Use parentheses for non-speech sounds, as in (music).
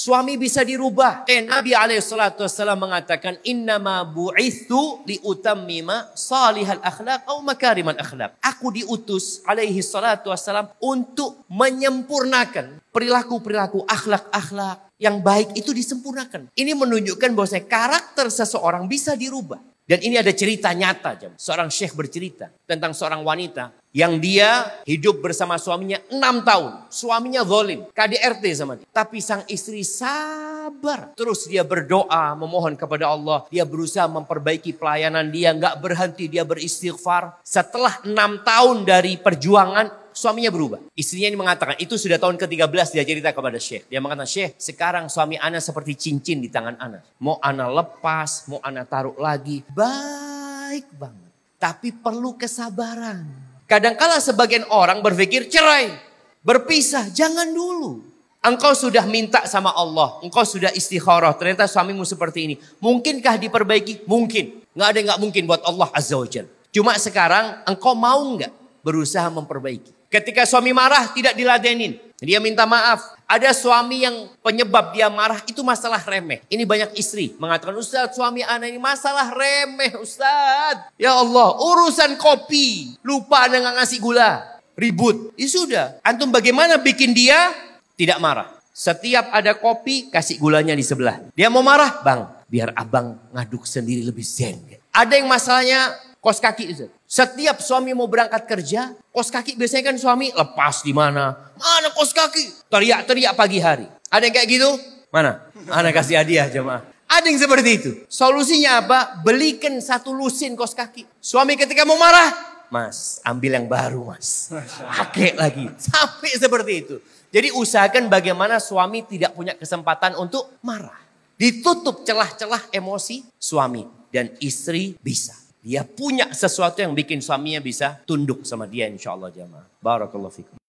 Suami bisa dirubah. Eh, Nabi SAW mengatakan, Innama bu'ithu liutammima salihal akhlak au makariman akhlak. Aku diutus alaihi salatu wassalam untuk menyempurnakan perilaku-perilaku akhlak-akhlak yang baik itu disempurnakan. Ini menunjukkan bahwa karakter seseorang bisa dirubah. Dan ini ada cerita nyata. Seorang syekh bercerita tentang seorang wanita yang dia hidup bersama suaminya enam tahun. Suaminya zolim, KDRT sama dia. Tapi sang istri sabar. Terus dia berdoa, memohon kepada Allah. Dia berusaha memperbaiki pelayanan dia, nggak berhenti, dia beristighfar. Setelah enam tahun dari perjuangan, suaminya berubah. Istrinya ini mengatakan, itu sudah tahun ke-13 dia cerita kepada Syekh. Dia mengatakan, Syekh sekarang suami Ana seperti cincin di tangan Ana. Mau Ana lepas, mau Ana taruh lagi. Baik banget. Tapi perlu kesabaran. Kadangkala sebagian orang berpikir cerai, berpisah. Jangan dulu. Engkau sudah minta sama Allah. Engkau sudah istikharah. Ternyata suamimu seperti ini. Mungkinkah diperbaiki? Mungkin. Enggak ada yang nggak mungkin buat Allah Azza wa Jalla. Cuma sekarang engkau mau enggak berusaha memperbaiki? Ketika suami marah tidak diladenin. Dia minta maaf. Ada suami yang penyebab dia marah itu masalah remeh. Ini banyak istri mengatakan, Ustaz suami anak ini masalah remeh Ustaz. Ya Allah, urusan kopi. Lupa ada gak ngasih gula. Ribut. Ya sudah. Antum bagaimana bikin dia tidak marah. Setiap ada kopi, kasih gulanya di sebelah. Dia mau marah, bang. Biar abang ngaduk sendiri lebih zen. Ada yang masalahnya Kos kaki Setiap suami mau berangkat kerja, kos kaki biasanya kan suami lepas di mana? Mana kos kaki? Teriak-teriak pagi hari. Ada yang kayak gitu? Mana? Anak kasih hadiah jemaah. Ada yang seperti itu. Solusinya apa? Belikan satu lusin kos kaki. Suami ketika mau marah, Mas, ambil yang baru mas. Pakai lagi. (laughs) Sampai seperti itu. Jadi usahakan bagaimana suami tidak punya kesempatan untuk marah. Ditutup celah-celah emosi suami dan istri bisa. Dia punya sesuatu yang bikin suaminya bisa tunduk sama dia insya Allah jamaah. Barakallahu fikum.